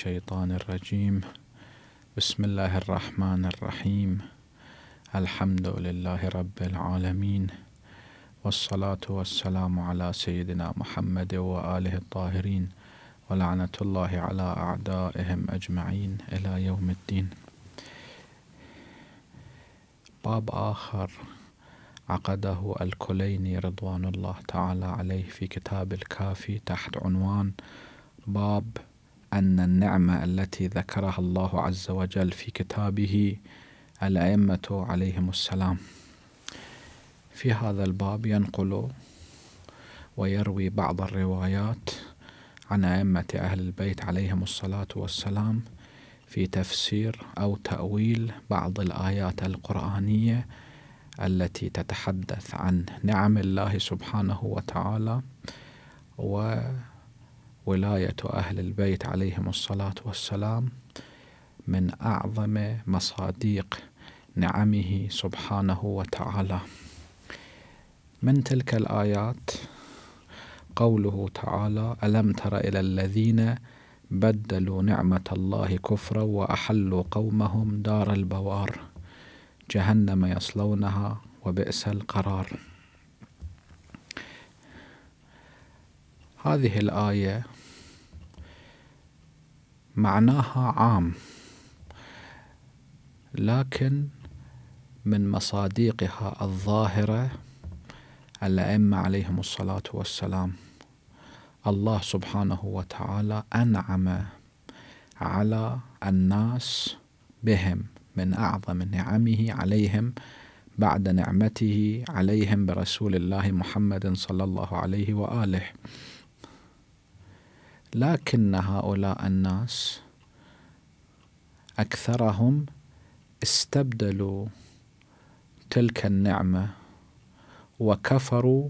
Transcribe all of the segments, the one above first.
الشيطان الرجيم بسم الله الرحمن الرحيم الحمد لله رب العالمين والصلاة والسلام على سيدنا محمد وآله الطاهرين ولعنة الله على أعدائهم أجمعين إلى يوم الدين باب آخر عقده الكليني رضوان الله تعالى عليه في كتاب الكافي تحت عنوان باب أن النعمة التي ذكرها الله عز وجل في كتابه الأئمة عليهم السلام في هذا الباب ينقل ويروي بعض الروايات عن أئمة أهل البيت عليهم الصلاة والسلام في تفسير أو تأويل بعض الآيات القرآنية التي تتحدث عن نعم الله سبحانه وتعالى و ولاية أهل البيت عليهم الصلاة والسلام من أعظم مصاديق نعمه سبحانه وتعالى من تلك الآيات قوله تعالى ألم تر إلى الذين بدلوا نعمة الله كفرا وأحلوا قومهم دار البوار جهنم يصلونها وبئس القرار هذه الآية معناها عام لكن من مصادقها الظاهرة الأئمة عليهم الصلاة والسلام الله سبحانه وتعالى أنعم على الناس بهم من أعظم نعمه عليهم بعد نعمته عليهم برسول الله محمد صلى الله عليه وآله لكن هؤلاء الناس أكثرهم استبدلوا تلك النعمة وكفروا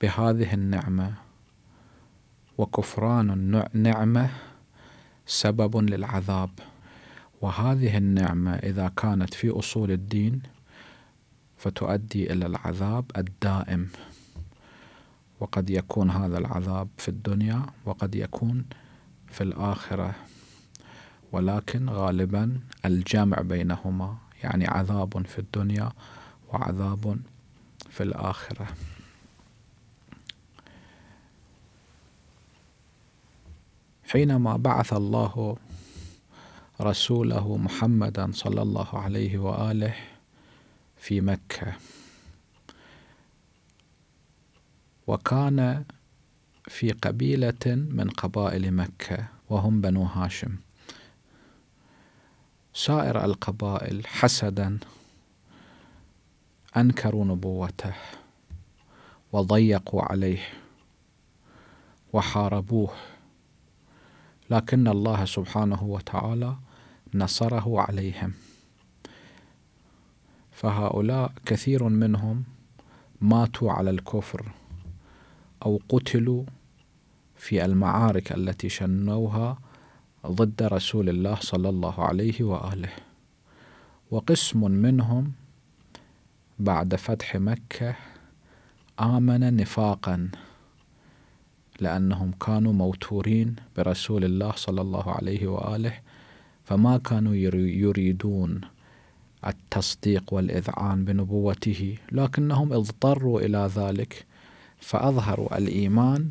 بهذه النعمة وكفران النعمة سبب للعذاب وهذه النعمة إذا كانت في أصول الدين فتؤدي إلى العذاب الدائم وقد يكون هذا العذاب في الدنيا وقد يكون في الآخرة ولكن غالبا الجمع بينهما يعني عذاب في الدنيا وعذاب في الآخرة حينما بعث الله رسوله محمدا صلى الله عليه وآله في مكة وكان في قبيلة من قبائل مكة وهم بنو هاشم سائر القبائل حسدا أنكروا نبوته وضيقوا عليه وحاربوه لكن الله سبحانه وتعالى نصره عليهم فهؤلاء كثير منهم ماتوا على الكفر أو قتلوا في المعارك التي شنوها ضد رسول الله صلى الله عليه وآله وقسم منهم بعد فتح مكة آمن نفاقا لأنهم كانوا موتورين برسول الله صلى الله عليه وآله فما كانوا يريدون التصديق والإذعان بنبوته لكنهم اضطروا إلى ذلك فأظهروا الإيمان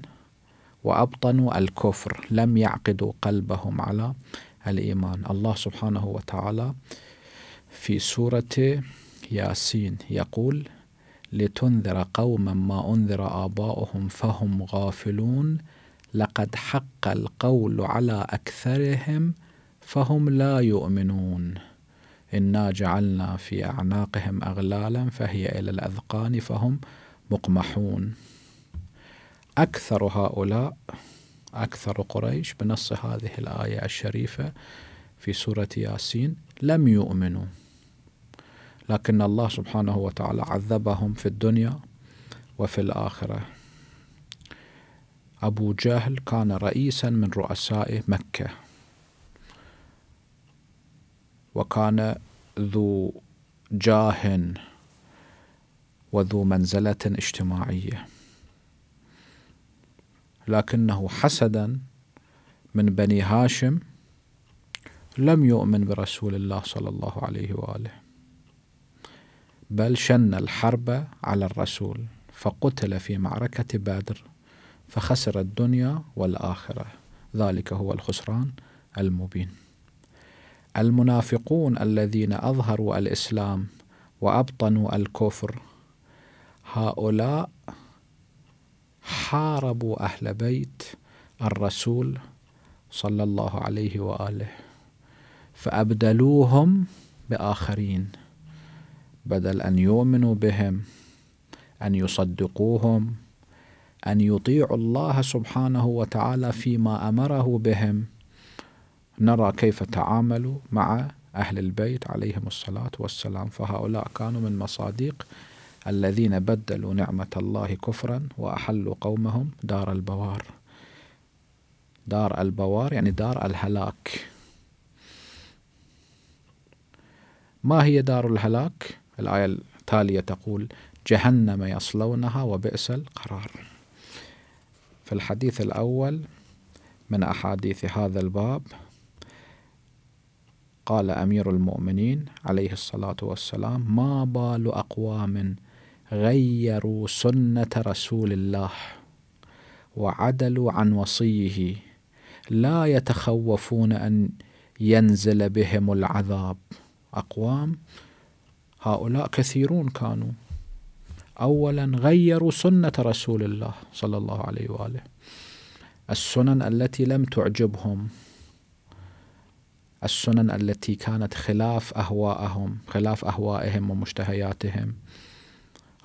وأبطنوا الكفر لم يعقدوا قلبهم على الإيمان الله سبحانه وتعالى في سورة ياسين يقول لتنذر قوما ما أنذر آباؤهم فهم غافلون لقد حق القول على أكثرهم فهم لا يؤمنون إنا جعلنا في أعناقهم أغلالا فهي إلى الأذقان فهم مقمحون أكثر هؤلاء أكثر قريش بنص هذه الآية الشريفة في سورة ياسين لم يؤمنوا لكن الله سبحانه وتعالى عذبهم في الدنيا وفي الآخرة أبو جهل كان رئيسا من رؤساء مكة وكان ذو جاه وذو منزلة اجتماعية لكنه حسدا من بني هاشم لم يؤمن برسول الله صلى الله عليه واله بل شن الحرب على الرسول فقتل في معركه بدر فخسر الدنيا والاخره ذلك هو الخسران المبين المنافقون الذين اظهروا الاسلام وابطنوا الكفر هؤلاء حاربوا أهل بيت الرسول صلى الله عليه وآله فأبدلوهم بآخرين بدل أن يؤمنوا بهم أن يصدقوهم أن يطيعوا الله سبحانه وتعالى فيما أمره بهم نرى كيف تعاملوا مع أهل البيت عليهم الصلاة والسلام فهؤلاء كانوا من مصادق الذين بدلوا نعمة الله كفرا وأحلوا قومهم دار البوار دار البوار يعني دار الهلاك ما هي دار الهلاك؟ الآية التالية تقول جهنم يصلونها وبئس القرار في الحديث الأول من أحاديث هذا الباب قال أمير المؤمنين عليه الصلاة والسلام ما بال أقوام غيروا سنة رسول الله وعدلوا عن وصيه لا يتخوفون أن ينزل بهم العذاب أقوام هؤلاء كثيرون كانوا أولا غيروا سنة رسول الله صلى الله عليه وآله السنن التي لم تعجبهم السنن التي كانت خلاف أهواءهم خلاف أهوائهم ومشتهياتهم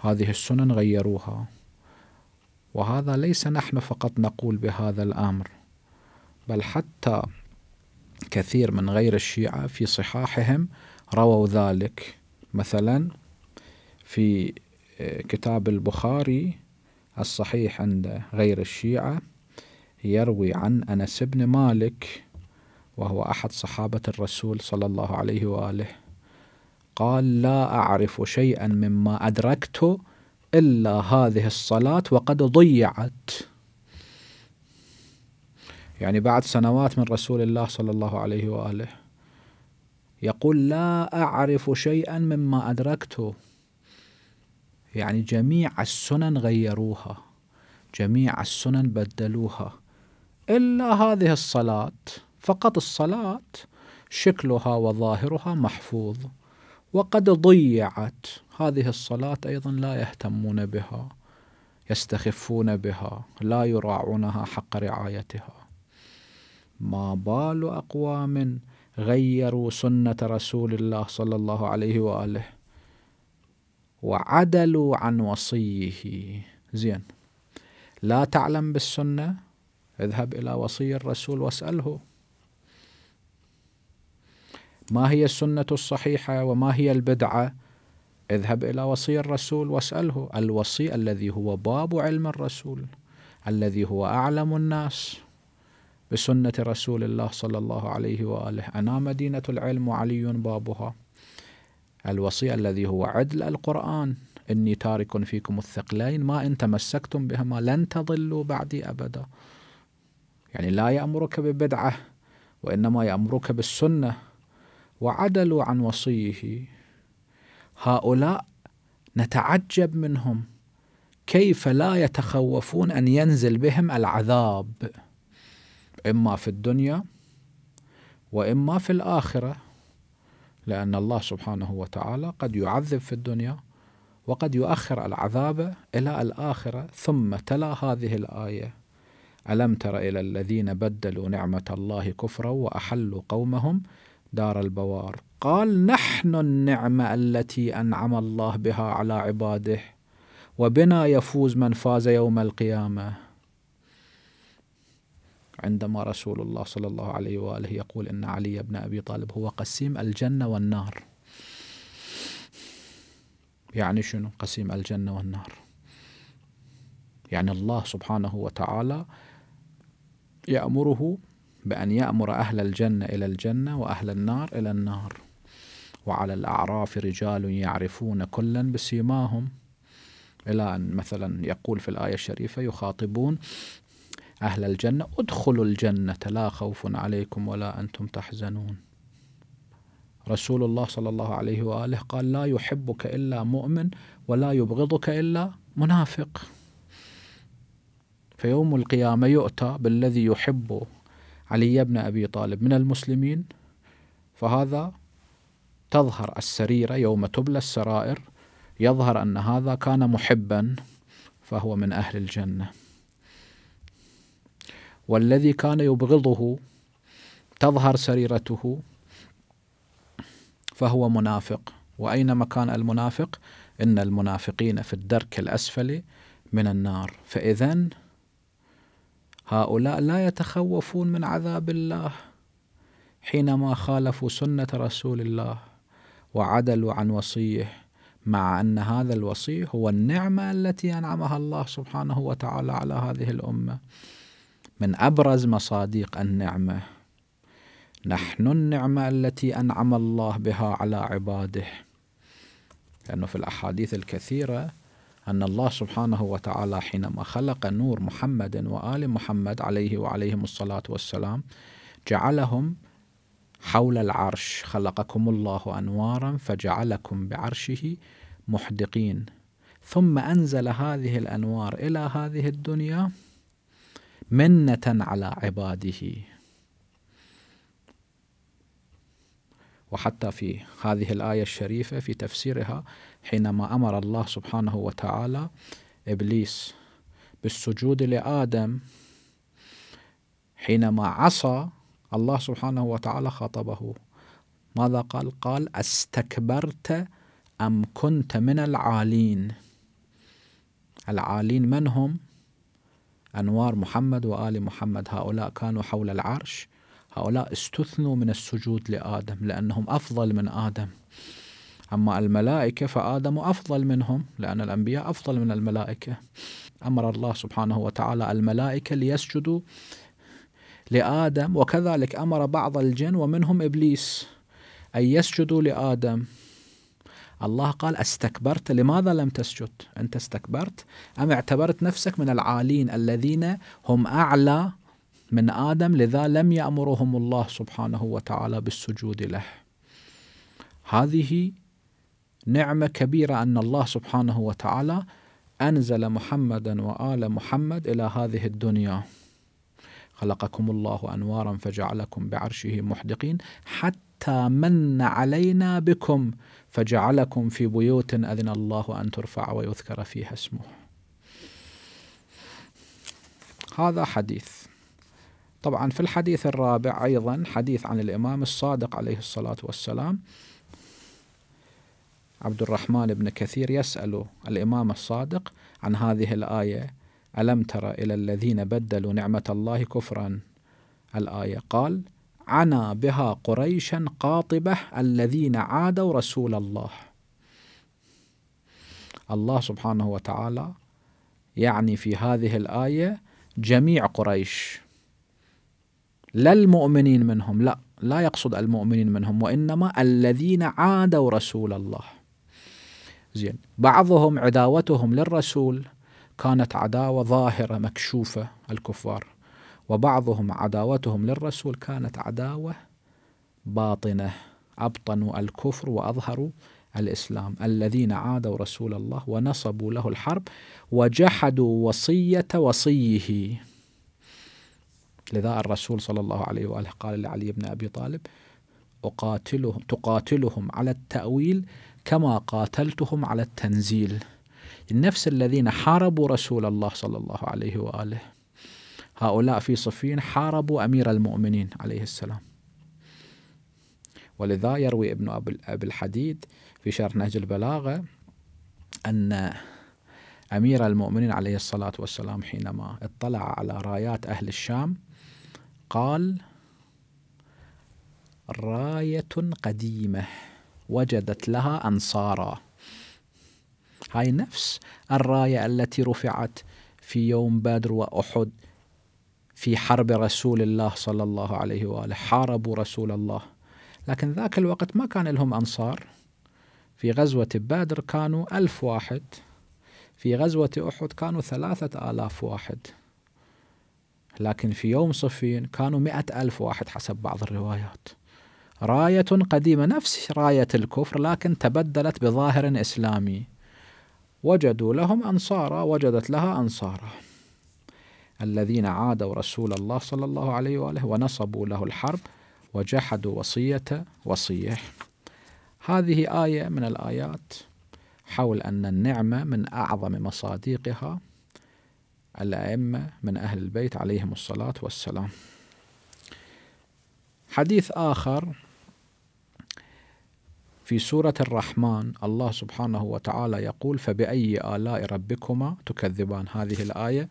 هذه السنن غيروها وهذا ليس نحن فقط نقول بهذا الامر بل حتى كثير من غير الشيعه في صحاحهم رووا ذلك مثلا في آه، كتاب البخاري الصحيح عند غير الشيعه يروي عن انس بن مالك وهو احد صحابه الرسول صلى الله عليه واله قال لا أعرف شيئا مما أدركته إلا هذه الصلاة وقد ضيعت يعني بعد سنوات من رسول الله صلى الله عليه وآله يقول لا أعرف شيئا مما أدركته يعني جميع السنن غيروها جميع السنن بدلوها إلا هذه الصلاة فقط الصلاة شكلها وظاهرها محفوظ وقد ضيعت هذه الصلاة أيضا لا يهتمون بها يستخفون بها لا يراعونها حق رعايتها ما بال أقوام غيروا سنة رسول الله صلى الله عليه وآله وعدلوا عن وصيه زين لا تعلم بالسنة اذهب إلى وصي الرسول واسأله ما هي السنة الصحيحة وما هي البدعة اذهب إلى وصي الرسول واسأله الوصي الذي هو باب علم الرسول الذي هو أعلم الناس بسنة رسول الله صلى الله عليه وآله أنا مدينة العلم وعلي بابها الوصي الذي هو عدل القرآن إني تارك فيكم الثقلين ما إن تمسكتم بهما لن تضلوا بعدي أبدا يعني لا يأمرك ببدعة وإنما يأمرك بالسنة وعدلوا عن وصيه هؤلاء نتعجب منهم كيف لا يتخوفون ان ينزل بهم العذاب اما في الدنيا واما في الاخره لان الله سبحانه وتعالى قد يعذب في الدنيا وقد يؤخر العذاب الى الاخره ثم تلا هذه الايه الم تر الى الذين بدلوا نعمه الله كفرا واحلوا قومهم دار البوار قال نحن النعمة التي أنعم الله بها على عباده وبنا يفوز من فاز يوم القيامة عندما رسول الله صلى الله عليه وآله يقول إن علي بن أبي طالب هو قسيم الجنة والنار يعني شنو قسيم الجنة والنار يعني الله سبحانه وتعالى يأمره بأن يأمر أهل الجنة إلى الجنة وأهل النار إلى النار وعلى الأعراف رجال يعرفون كلا بسيماهم إلى أن مثلا يقول في الآية الشريفة يخاطبون أهل الجنة ادخلوا الجنة لا خوف عليكم ولا أنتم تحزنون رسول الله صلى الله عليه وآله قال لا يحبك إلا مؤمن ولا يبغضك إلا منافق فيوم القيامة يؤتى بالذي يحبه علي بن أبي طالب من المسلمين فهذا تظهر السريرة يوم تبلى السرائر يظهر أن هذا كان محبا فهو من أهل الجنة والذي كان يبغضه تظهر سريرته فهو منافق وأين مكان المنافق؟ إن المنافقين في الدرك الأسفل من النار فإذا هؤلاء لا يتخوفون من عذاب الله حينما خالفوا سنة رسول الله وعدلوا عن وصيه مع أن هذا الوصي هو النعمة التي أنعمها الله سبحانه وتعالى على هذه الأمة من أبرز مصادق النعمة نحن النعمة التي أنعم الله بها على عباده لأنه في الأحاديث الكثيرة أن الله سبحانه وتعالى حينما خلق نور محمد وآل محمد عليه وعليهم الصلاة والسلام جعلهم حول العرش خلقكم الله أنوارا فجعلكم بعرشه محدقين ثم أنزل هذه الأنوار إلى هذه الدنيا منة على عباده وحتى في هذه الآية الشريفة في تفسيرها حينما أمر الله سبحانه وتعالى إبليس بالسجود لآدم حينما عصى الله سبحانه وتعالى خاطبه ماذا قال؟ قال استكبرت أم كنت من العالين العالين من هم؟ أنوار محمد وآل محمد هؤلاء كانوا حول العرش هؤلاء استثنوا من السجود لآدم لأنهم أفضل من آدم أما الملائكة فآدم أفضل منهم لأن الأنبياء أفضل من الملائكة أمر الله سبحانه وتعالى الملائكة ليسجدوا لآدم وكذلك أمر بعض الجن ومنهم إبليس أن يسجدوا لآدم الله قال استكبرت لماذا لم تسجد أنت استكبرت أم اعتبرت نفسك من العالين الذين هم أعلى من آدم لذا لم يأمرهم الله سبحانه وتعالى بالسجود له هذه نعمة كبيرة أن الله سبحانه وتعالى أنزل محمدا وآل محمد إلى هذه الدنيا خلقكم الله أنوارا فجعلكم بعرشه محدقين حتى من علينا بكم فجعلكم في بيوت أذن الله أن ترفع ويذكر فيها اسمه هذا حديث طبعا في الحديث الرابع أيضا حديث عن الإمام الصادق عليه الصلاة والسلام عبد الرحمن بن كثير يسأل الإمام الصادق عن هذه الآية ألم تر إلى الذين بدلوا نعمة الله كفرا الآية قال عنا بها قريشا قاطبة الذين عادوا رسول الله الله سبحانه وتعالى يعني في هذه الآية جميع قريش لا المؤمنين منهم لا لا يقصد المؤمنين منهم وإنما الذين عادوا رسول الله زين بعضهم عداوتهم للرسول كانت عداوة ظاهرة مكشوفة الكفار وبعضهم عداوتهم للرسول كانت عداوة باطنة أبطنوا الكفر وأظهروا الإسلام الذين عادوا رسول الله ونصبوا له الحرب وجحدوا وصية وصيه لذا الرسول صلى الله عليه وآله قال لعلي بن أبي طالب أقاتلهم تقاتلهم على التأويل كما قاتلتهم على التنزيل النفس الذين حاربوا رسول الله صلى الله عليه وآله هؤلاء في صفين حاربوا أمير المؤمنين عليه السلام ولذا يروي ابن أبي الحديد في شرح نهج البلاغة أن أمير المؤمنين عليه الصلاة والسلام حينما اطلع على رايات أهل الشام قال راية قديمة وجدت لها أنصارا هاي نفس الراية التي رفعت في يوم بدر وأحد في حرب رسول الله صلى الله عليه وآله حاربوا رسول الله لكن ذاك الوقت ما كان لهم أنصار في غزوة بدر كانوا ألف واحد في غزوة أحد كانوا ثلاثة آلاف واحد لكن في يوم صفين كانوا مئة ألف واحد حسب بعض الروايات راية قديمة نفس راية الكفر لكن تبدلت بظاهر إسلامي وجدوا لهم أنصارا وجدت لها أنصارا الذين عادوا رسول الله صلى الله عليه وآله ونصبوا له الحرب وجحدوا وصية وصيه هذه آية من الآيات حول أن النعمة من أعظم مصادقها الأئمة من أهل البيت عليهم الصلاة والسلام حديث آخر في سورة الرحمن الله سبحانه وتعالى يقول فبأي آلاء ربكما تكذبان هذه الآية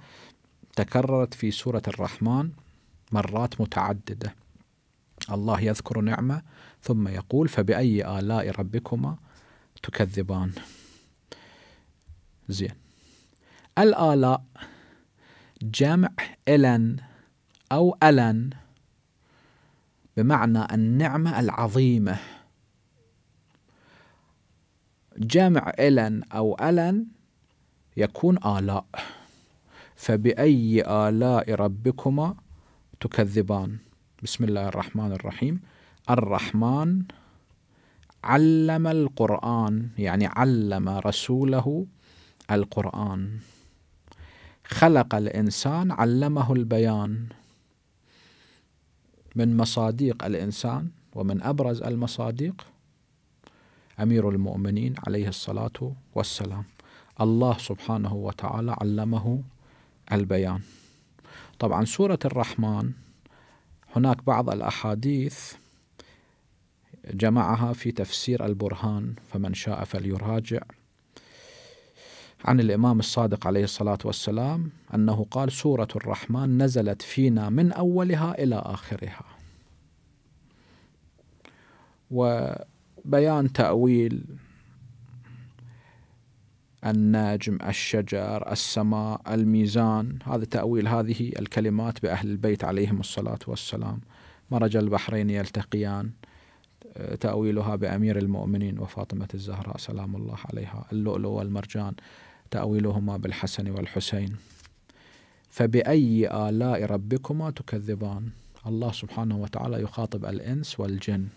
تكررت في سورة الرحمن مرات متعددة الله يذكر نعمة ثم يقول فبأي آلاء ربكما تكذبان زين الآلاء جمع إلن أو ألن بمعنى النعمة العظيمة جمع إلن أو ألن يكون آلاء فبأي آلاء ربكما تكذبان بسم الله الرحمن الرحيم الرحمن علم القرآن يعني علم رسوله القرآن خلق الإنسان علمه البيان من مصاديق الإنسان ومن أبرز المصاديق أمير المؤمنين عليه الصلاة والسلام الله سبحانه وتعالى علمه البيان طبعا سورة الرحمن هناك بعض الأحاديث جمعها في تفسير البرهان فمن شاء فليراجع عن الإمام الصادق عليه الصلاة والسلام أنه قال سورة الرحمن نزلت فينا من أولها إلى آخرها وبيان تأويل النجم الشجر السماء الميزان هذا تأويل هذه الكلمات بأهل البيت عليهم الصلاة والسلام مرج البحرين يلتقيان تأويلها بأمير المؤمنين وفاطمة الزهراء سلام الله عليها اللؤلؤ والمرجان تأويلهما بالحسن والحسين فبأي آلاء ربكما تكذبان الله سبحانه وتعالى يخاطب الإنس والجن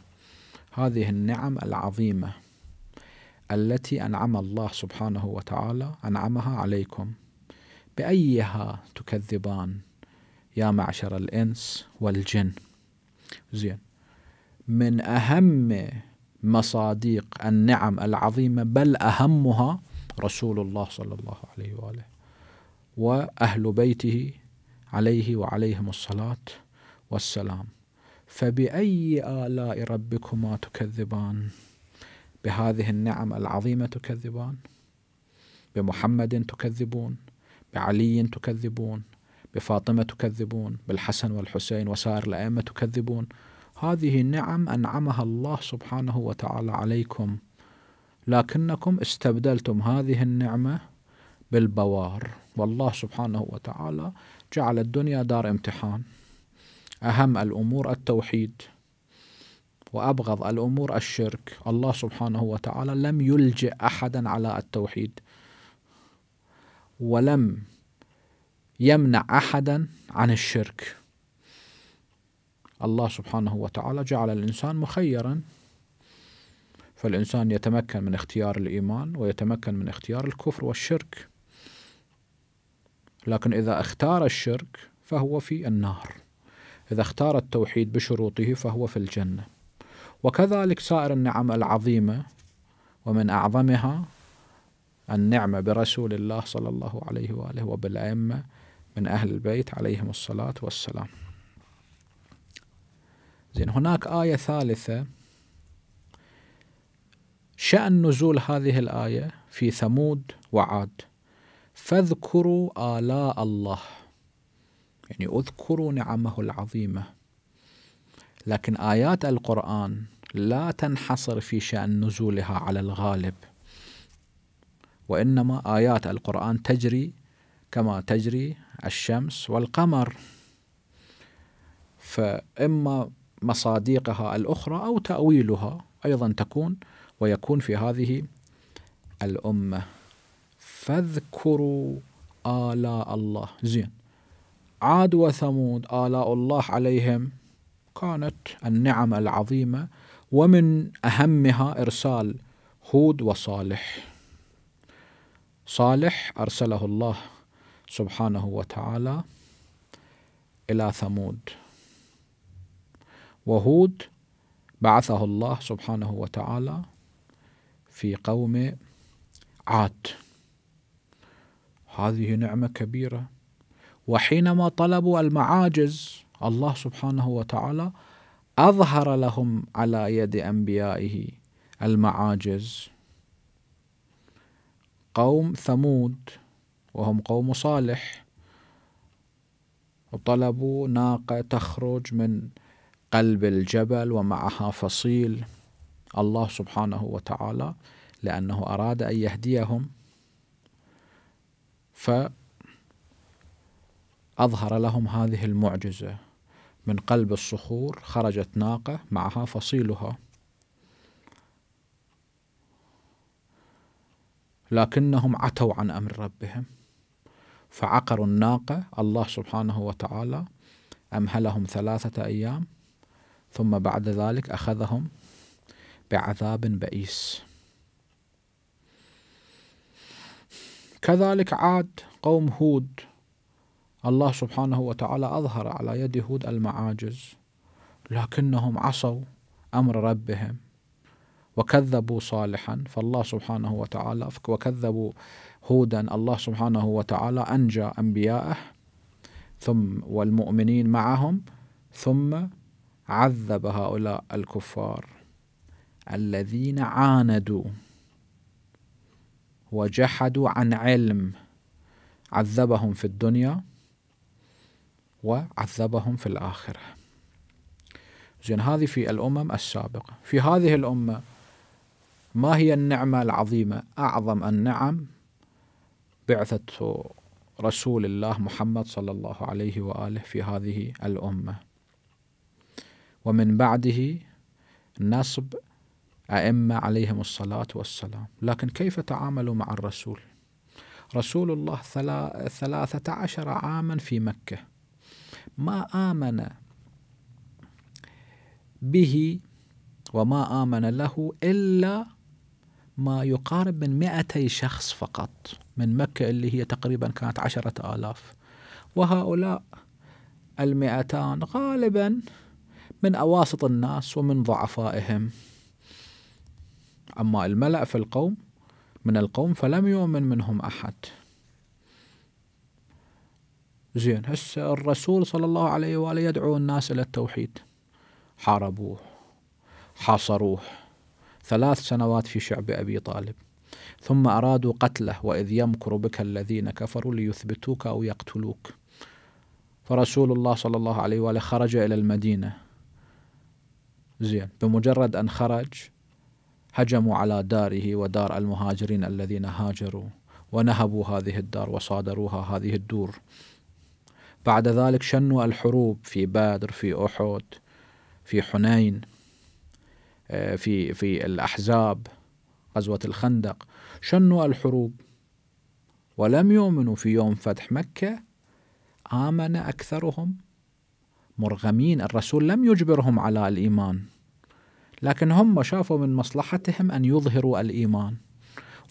هذه النعم العظيمة التي أنعم الله سبحانه وتعالى أنعمها عليكم بأيها تكذبان يا معشر الإنس والجن زين من أهم مصادق النعم العظيمة بل أهمها رسول الله صلى الله عليه واله واهل بيته عليه وعليهم الصلاه والسلام فباي الاء ربكما تكذبان بهذه النعم العظيمه تكذبان بمحمد تكذبون بعلي تكذبون بفاطمه تكذبون بالحسن والحسين وسائر الائمه تكذبون هذه نعم انعمها الله سبحانه وتعالى عليكم لكنكم استبدلتم هذه النعمة بالبوار والله سبحانه وتعالى جعل الدنيا دار امتحان أهم الأمور التوحيد وأبغض الأمور الشرك الله سبحانه وتعالى لم يلجئ أحدا على التوحيد ولم يمنع أحدا عن الشرك الله سبحانه وتعالى جعل الإنسان مخيرا فالإنسان يتمكن من اختيار الإيمان ويتمكن من اختيار الكفر والشرك لكن إذا اختار الشرك فهو في النار إذا اختار التوحيد بشروطه فهو في الجنة وكذلك سائر النعم العظيمة ومن أعظمها النعمة برسول الله صلى الله عليه وآله وبالأئمة من أهل البيت عليهم الصلاة والسلام زين هناك آية ثالثة شأن نزول هذه الآية في ثمود وعاد فاذكروا آلاء الله يعني اذكروا نعمه العظيمة لكن آيات القرآن لا تنحصر في شأن نزولها على الغالب وإنما آيات القرآن تجري كما تجري الشمس والقمر فإما مصادقها الأخرى أو تأويلها أيضا تكون ويكون في هذه الأمة فاذكروا آلاء الله زين عاد وثمود آلاء الله عليهم كانت النعم العظيمة ومن أهمها إرسال هود وصالح صالح أرسله الله سبحانه وتعالى إلى ثمود وهود بعثه الله سبحانه وتعالى في قوم عاد هذه نعمة كبيرة وحينما طلبوا المعاجز الله سبحانه وتعالى أظهر لهم على يد أنبيائه المعاجز قوم ثمود وهم قوم صالح وطلبوا ناقة تخرج من قلب الجبل ومعها فصيل الله سبحانه وتعالى لأنه أراد أن يهديهم فأظهر لهم هذه المعجزة من قلب الصخور خرجت ناقة معها فصيلها لكنهم عتوا عن أمر ربهم فعقروا الناقة الله سبحانه وتعالى أمهلهم ثلاثة أيام ثم بعد ذلك أخذهم بعذاب بئيس كذلك عاد قوم هود الله سبحانه وتعالى أظهر على يد هود المعاجز لكنهم عصوا أمر ربهم وكذبوا صالحا فالله سبحانه وتعالى وكذبوا هودا الله سبحانه وتعالى أنجى أنبياءه ثم والمؤمنين معهم ثم عذب هؤلاء الكفار الذين عاندوا وجحدوا عن علم عذبهم في الدنيا وعذبهم في الآخرة زين هذه في الأمم السابقة في هذه الأمة ما هي النعمة العظيمة أعظم النعم بعثة رسول الله محمد صلى الله عليه وآله في هذه الأمة ومن بعده نصب أئمة عليهم الصلاة والسلام لكن كيف تعاملوا مع الرسول رسول الله ثلاثة عشر عاما في مكة ما آمن به وما آمن له إلا ما يقارب من 200 شخص فقط من مكة اللي هي تقريبا كانت عشرة آلاف وهؤلاء المئتان غالبا من أواسط الناس ومن ضعفائهم أما الملأ في القوم من القوم فلم يؤمن منهم أحد زين هسه الرسول صلى الله عليه وآله يدعو الناس إلى التوحيد حاربوه حاصروه ثلاث سنوات في شعب أبي طالب ثم أرادوا قتله وإذ يمكر بك الذين كفروا ليثبتوك أو يقتلوك فرسول الله صلى الله عليه وآله خرج إلى المدينة زين بمجرد أن خرج هجموا على داره ودار المهاجرين الذين هاجروا ونهبوا هذه الدار وصادروها هذه الدور بعد ذلك شنوا الحروب في بادر في أحد في حنين آه، في في الأحزاب غزوة الخندق شنوا الحروب ولم يؤمنوا في يوم فتح مكة آمن أكثرهم مرغمين الرسول لم يجبرهم على الإيمان لكن هم شافوا من مصلحتهم أن يظهروا الإيمان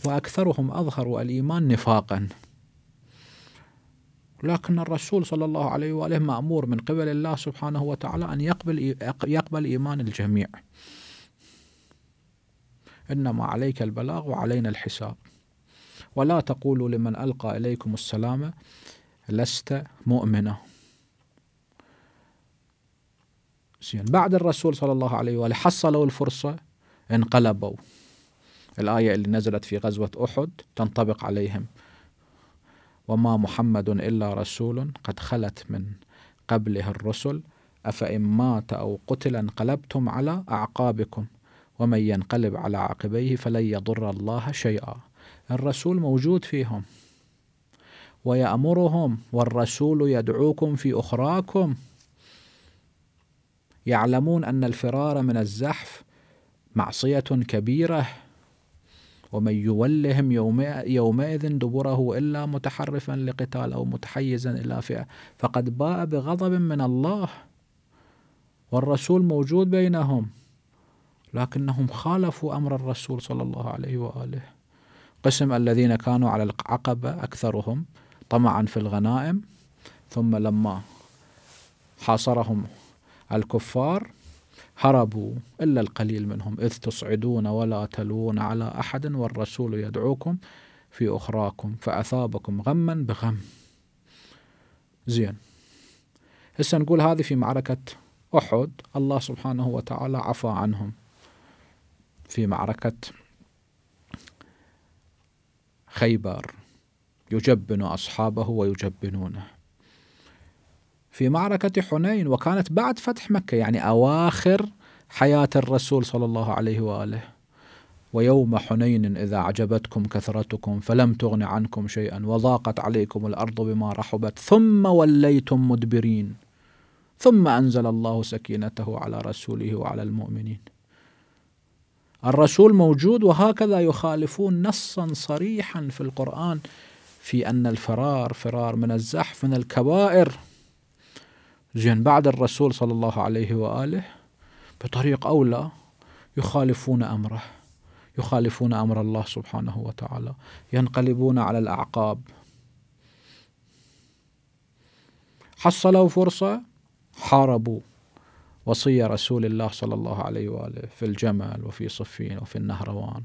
وأكثرهم أظهروا الإيمان نفاقا لكن الرسول صلى الله عليه وآله مأمور من قبل الله سبحانه وتعالى أن يقبل, يقبل إيمان الجميع إنما عليك البلاغ وعلينا الحساب ولا تقولوا لمن ألقى إليكم السلام لست مؤمنا زين بعد الرسول صلى الله عليه واله حصلوا الفرصه انقلبوا الايه اللي نزلت في غزوه احد تنطبق عليهم وما محمد الا رسول قد خلت من قبله الرسل افان مات او قتل انقلبتم على اعقابكم ومن ينقلب على عقبيه فلن يضر الله شيئا الرسول موجود فيهم ويأمرهم والرسول يدعوكم في أخراكم يعلمون أن الفرار من الزحف معصية كبيرة ومن يولهم يومئذ دبره إلا متحرفا لقتال أو متحيزا إلى فئة فقد باء بغضب من الله والرسول موجود بينهم لكنهم خالفوا أمر الرسول صلى الله عليه وآله قسم الذين كانوا على العقبة أكثرهم طمعا في الغنائم ثم لما حاصرهم الكفار هربوا إلا القليل منهم إذ تصعدون ولا تلون على أحد والرسول يدعوكم في أخراكم فأثابكم غما بغم زين هسه نقول هذه في معركة أحد الله سبحانه وتعالى عفى عنهم في معركة خيبر يجبن أصحابه ويجبنونه في معركة حنين وكانت بعد فتح مكة يعني أواخر حياة الرسول صلى الله عليه وآله ويوم حنين إذا عجبتكم كثرتكم فلم تغن عنكم شيئا وضاقت عليكم الأرض بما رحبت ثم وليتم مدبرين ثم أنزل الله سكينته على رسوله وعلى المؤمنين الرسول موجود وهكذا يخالفون نصا صريحا في القرآن في أن الفرار فرار من الزحف من الكبائر زين بعد الرسول صلى الله عليه وآله بطريق أولى يخالفون أمره يخالفون أمر الله سبحانه وتعالى ينقلبون على الأعقاب حصلوا فرصة حاربوا وصية رسول الله صلى الله عليه وآله في الجمل وفي صفين وفي النهروان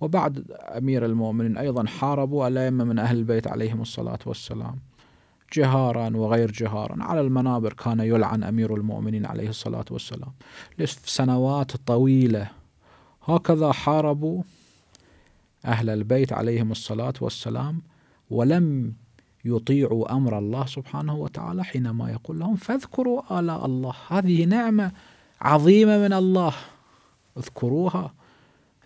وبعد أمير المؤمنين أيضا حاربوا الأئمة من أهل البيت عليهم الصلاة والسلام جهارا وغير جهارا على المنابر كان يلعن أمير المؤمنين عليه الصلاة والسلام لسنوات طويلة هكذا حاربوا أهل البيت عليهم الصلاة والسلام ولم يطيعوا أمر الله سبحانه وتعالى حينما يقول لهم فاذكروا آلاء الله هذه نعمة عظيمة من الله اذكروها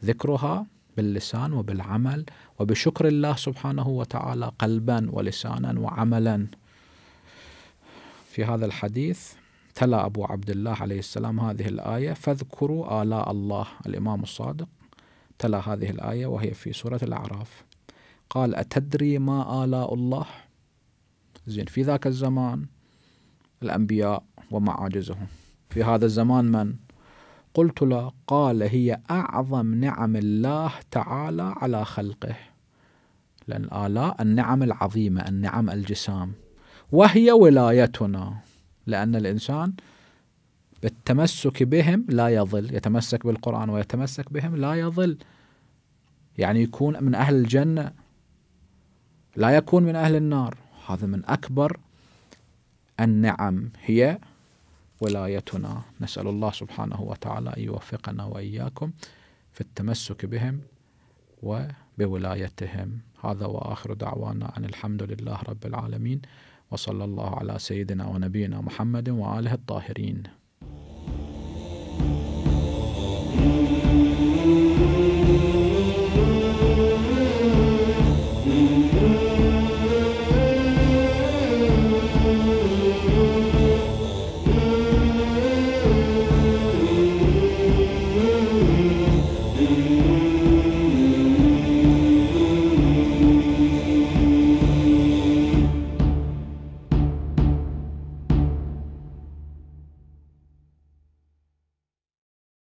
ذكرها باللسان وبالعمل وبشكر الله سبحانه وتعالى قلبا ولسانا وعملا في هذا الحديث تلا أبو عبد الله عليه السلام هذه الآية فاذكروا آلاء الله الإمام الصادق تلا هذه الآية وهي في سورة الأعراف قال أتدري ما آلاء الله زين في ذاك الزمان الأنبياء ومعاجزهم في هذا الزمان من قلت له قال هي أعظم نعم الله تعالى على خلقه لأن آلاء النعم العظيمة النعم الجسام وهي ولايتنا لأن الإنسان بالتمسك بهم لا يضل يتمسك بالقرآن ويتمسك بهم لا يضل يعني يكون من أهل الجنة لا يكون من أهل النار هذا من أكبر النعم هي ولايتنا نسأل الله سبحانه وتعالى أن يوفقنا وإياكم في التمسك بهم وبولايتهم هذا وآخر دعوانا أن الحمد لله رب العالمين وصلى الله على سيدنا ونبينا محمد وآله الطاهرين